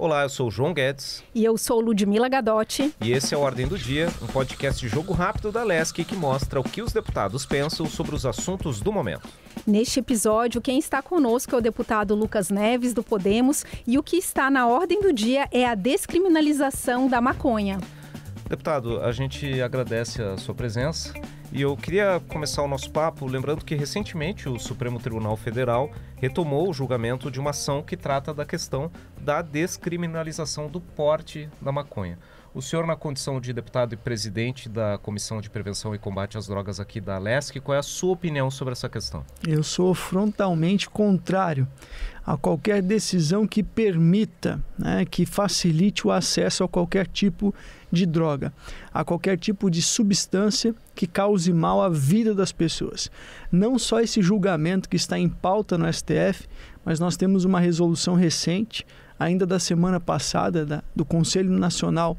Olá, eu sou o João Guedes. E eu sou Ludmila Gadotti. E esse é o Ordem do Dia, um podcast de jogo rápido da LESC que mostra o que os deputados pensam sobre os assuntos do momento. Neste episódio, quem está conosco é o deputado Lucas Neves, do Podemos, e o que está na ordem do dia é a descriminalização da maconha. Deputado, a gente agradece a sua presença. E eu queria começar o nosso papo lembrando que recentemente o Supremo Tribunal Federal retomou o julgamento de uma ação que trata da questão da descriminalização do porte da maconha. O senhor, na condição de deputado e presidente da Comissão de Prevenção e Combate às Drogas aqui da LESC, qual é a sua opinião sobre essa questão? Eu sou frontalmente contrário a qualquer decisão que permita, né, que facilite o acesso a qualquer tipo de droga, a qualquer tipo de substância que cause mal à vida das pessoas. Não só esse julgamento que está em pauta no STF, mas nós temos uma resolução recente ainda da semana passada, da, do Conselho Nacional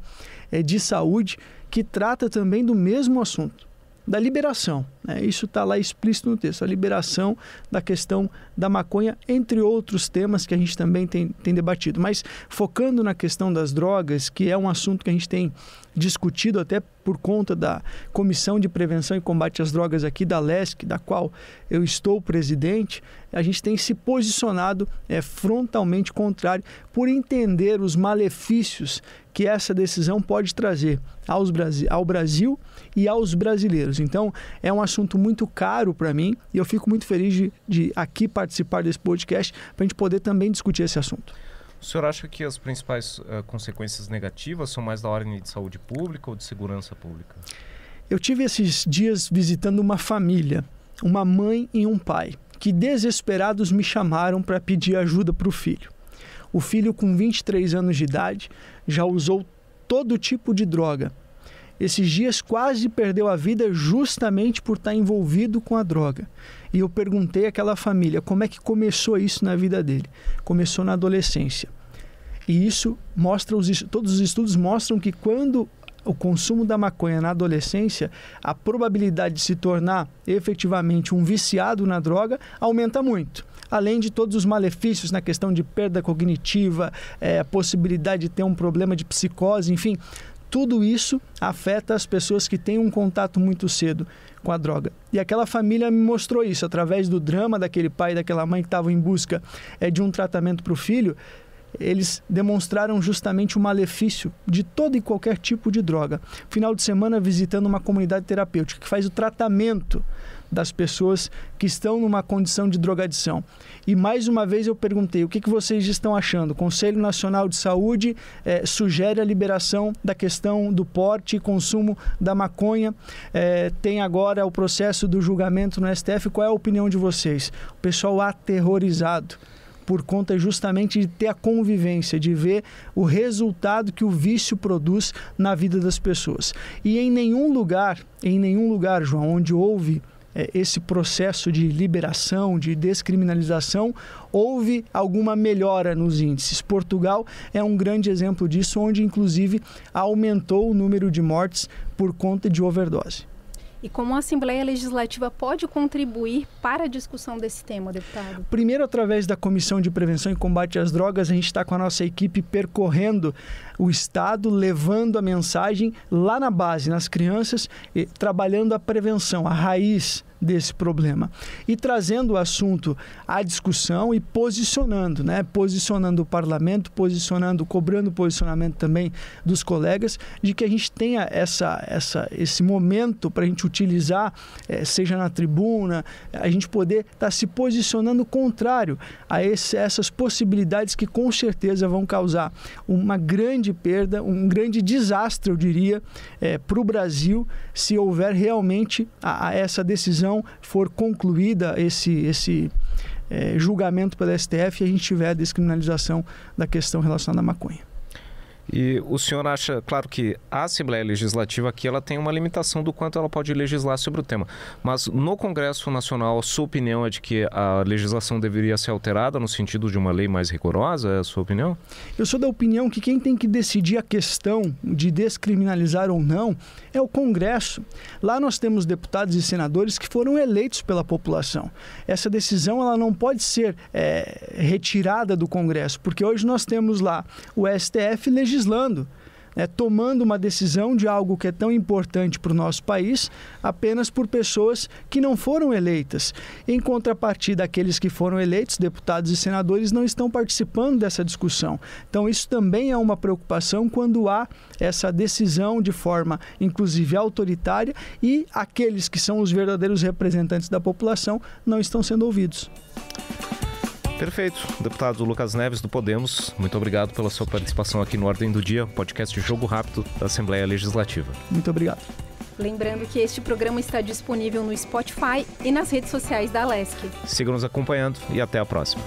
eh, de Saúde, que trata também do mesmo assunto da liberação. Né? Isso está lá explícito no texto, a liberação da questão da maconha, entre outros temas que a gente também tem, tem debatido. Mas focando na questão das drogas, que é um assunto que a gente tem discutido até por conta da Comissão de Prevenção e Combate às Drogas aqui da LESC, da qual eu estou presidente, a gente tem se posicionado é, frontalmente contrário por entender os malefícios que essa decisão pode trazer aos Brasi ao Brasil e aos brasileiros. Então, é um assunto muito caro para mim e eu fico muito feliz de, de aqui participar desse podcast para a gente poder também discutir esse assunto. O senhor acha que as principais uh, consequências negativas são mais da ordem de saúde pública ou de segurança pública? Eu tive esses dias visitando uma família, uma mãe e um pai, que desesperados me chamaram para pedir ajuda para o filho. O filho, com 23 anos de idade, já usou todo tipo de droga. Esses dias quase perdeu a vida justamente por estar tá envolvido com a droga. E eu perguntei àquela família como é que começou isso na vida dele. Começou na adolescência. E isso mostra os, todos os estudos mostram que quando o consumo da maconha na adolescência, a probabilidade de se tornar efetivamente um viciado na droga aumenta muito além de todos os malefícios na questão de perda cognitiva, é, possibilidade de ter um problema de psicose, enfim, tudo isso afeta as pessoas que têm um contato muito cedo com a droga. E aquela família me mostrou isso através do drama daquele pai e daquela mãe que estavam em busca é, de um tratamento para o filho. Eles demonstraram justamente o malefício de todo e qualquer tipo de droga. Final de semana visitando uma comunidade terapêutica que faz o tratamento das pessoas que estão numa condição de drogadição. E mais uma vez eu perguntei: o que, que vocês estão achando? O Conselho Nacional de Saúde eh, sugere a liberação da questão do porte e consumo da maconha. Eh, tem agora o processo do julgamento no STF. Qual é a opinião de vocês? O pessoal aterrorizado por conta justamente de ter a convivência, de ver o resultado que o vício produz na vida das pessoas. E em nenhum lugar, em nenhum lugar, João, onde houve é, esse processo de liberação, de descriminalização, houve alguma melhora nos índices. Portugal é um grande exemplo disso, onde inclusive aumentou o número de mortes por conta de overdose e como a Assembleia Legislativa pode contribuir para a discussão desse tema, deputado? Primeiro, através da Comissão de Prevenção e Combate às Drogas, a gente está com a nossa equipe percorrendo o Estado, levando a mensagem lá na base, nas crianças, e, trabalhando a prevenção, a raiz desse problema. E trazendo o assunto à discussão e posicionando, né? Posicionando o parlamento, posicionando, cobrando posicionamento também dos colegas, de que a gente tenha essa, essa, esse momento para a gente utilizar, eh, seja na tribuna, a gente poder estar tá se posicionando contrário a esse, essas possibilidades que com certeza vão causar uma grande perda, um grande desastre, eu diria, eh, para o Brasil, se houver realmente a, a essa decisão não for concluída esse, esse é, julgamento pela STF e a gente tiver a descriminalização da questão relacionada à maconha. E o senhor acha, claro que a Assembleia Legislativa aqui ela tem uma limitação do quanto ela pode legislar sobre o tema, mas no Congresso Nacional a sua opinião é de que a legislação deveria ser alterada no sentido de uma lei mais rigorosa? É a sua opinião? Eu sou da opinião que quem tem que decidir a questão de descriminalizar ou não é o Congresso. Lá nós temos deputados e senadores que foram eleitos pela população. Essa decisão ela não pode ser é, retirada do Congresso, porque hoje nós temos lá o STF legislando legislando, né, tomando uma decisão de algo que é tão importante para o nosso país apenas por pessoas que não foram eleitas. Em contrapartida, aqueles que foram eleitos, deputados e senadores, não estão participando dessa discussão. Então, isso também é uma preocupação quando há essa decisão de forma, inclusive, autoritária e aqueles que são os verdadeiros representantes da população não estão sendo ouvidos. Perfeito. Deputado Lucas Neves, do Podemos, muito obrigado pela sua participação aqui no Ordem do Dia, podcast Jogo Rápido da Assembleia Legislativa. Muito obrigado. Lembrando que este programa está disponível no Spotify e nas redes sociais da Lesc. Siga nos acompanhando e até a próxima.